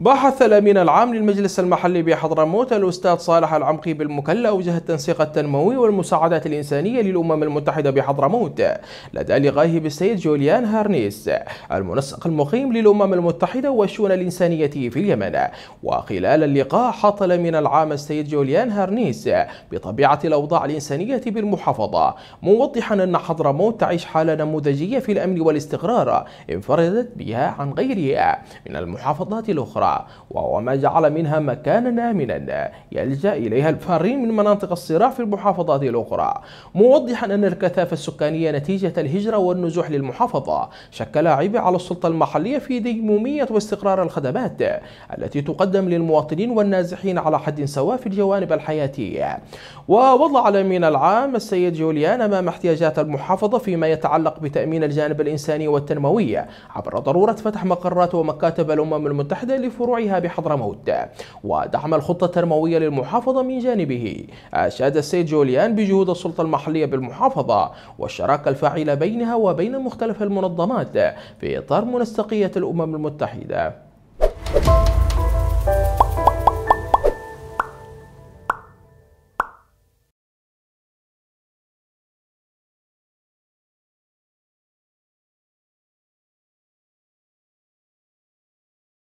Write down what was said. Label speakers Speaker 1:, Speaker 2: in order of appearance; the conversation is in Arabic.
Speaker 1: بحث الأمين العام للمجلس المحلي بحضرموت الأستاذ صالح العمقي بالمكلا وجه التنسيق التنموي والمساعدات الإنسانية للأمم المتحدة بحضرموت لدى لقائه بالسيد جوليان هارنيس المنسق المقيم للأمم المتحدة والشؤون الإنسانية في اليمن وخلال اللقاء حط الأمين العام السيد جوليان هارنيس بطبيعة الأوضاع الإنسانية بالمحافظة موضحا أن حضرموت تعيش حالة نموذجية في الأمن والاستقرار انفردت بها عن غيرها من المحافظات الأخرى وهو وما جعل منها مكانا آمنا يلجأ إليها الفارين من مناطق الصراع في المحافظات الأخرى موضحا أن الكثافة السكانية نتيجة الهجرة والنزوح للمحافظة شكل عبء على السلطة المحلية في ديمومية واستقرار الخدمات التي تقدم للمواطنين والنازحين على حد سواء في الجوانب الحياتية ووضع الأمين العام السيد جوليان أمام احتياجات المحافظة فيما يتعلق بتأمين الجانب الإنساني والتنموي عبر ضرورة فتح مقرات ومكاتب الأمم المتحدة فروعها بحضرموت ودعم الخطة التنموية للمحافظة من جانبه أشاد السيد جوليان بجهود السلطة المحلية بالمحافظة والشراكة الفاعلة بينها وبين مختلف المنظمات في إطار منسقية الأمم المتحدة